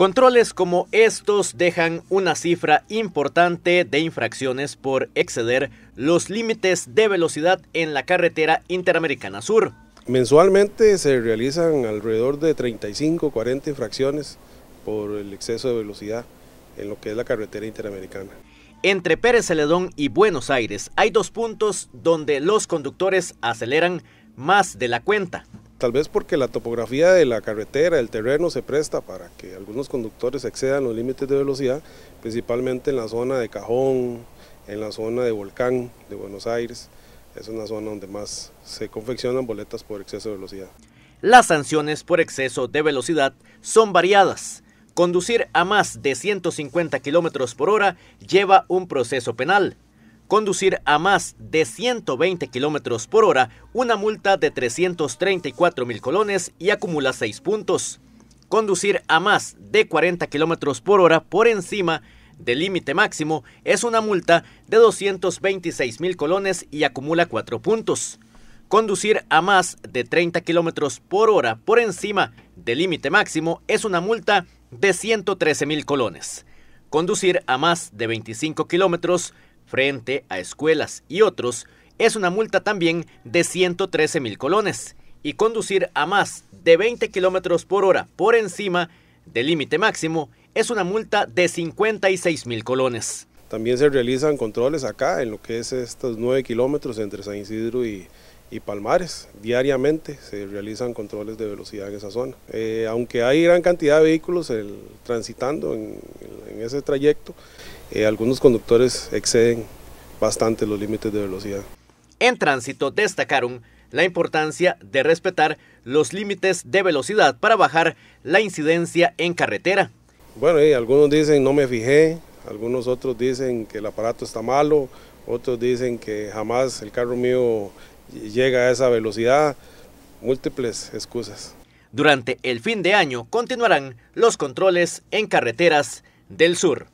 Controles como estos dejan una cifra importante de infracciones por exceder los límites de velocidad en la carretera interamericana sur. Mensualmente se realizan alrededor de 35, 40 infracciones por el exceso de velocidad en lo que es la carretera interamericana. Entre Pérez Celedón y Buenos Aires hay dos puntos donde los conductores aceleran más de la cuenta tal vez porque la topografía de la carretera, el terreno se presta para que algunos conductores excedan los límites de velocidad, principalmente en la zona de Cajón, en la zona de Volcán de Buenos Aires. Es una zona donde más se confeccionan boletas por exceso de velocidad. Las sanciones por exceso de velocidad son variadas. Conducir a más de 150 kilómetros por hora lleva un proceso penal, conducir a más de 120 kilómetros por hora, una multa de 334 mil colones y acumula 6 puntos. Conducir a más de 40 kilómetros por hora por encima del límite máximo es una multa de 226 mil colones y acumula 4 puntos. Conducir a más de 30 kilómetros por hora por encima del límite máximo es una multa de 113 mil colones. Conducir a más de 25 kilómetros frente a escuelas y otros es una multa también de 113 mil colones y conducir a más de 20 kilómetros por hora por encima del límite máximo es una multa de 56 mil colones. También se realizan controles acá en lo que es estos 9 kilómetros entre San Isidro y, Palmares. Diariamente se realizan controles de velocidad en esa zona. Eh, aunque hay gran cantidad de vehículos transitando en, en ese trayecto, eh, algunos conductores exceden bastante los límites de velocidad. En tránsito destacaron la importancia de respetar los límites de velocidad para bajar la incidencia en carretera. Bueno, algunos dicen no me fijé, algunos otros dicen que el aparato está malo, otros dicen que jamás el carro mío llega a esa velocidad, múltiples excusas. Durante el fin de año continuarán los controles en carreteras del Sur.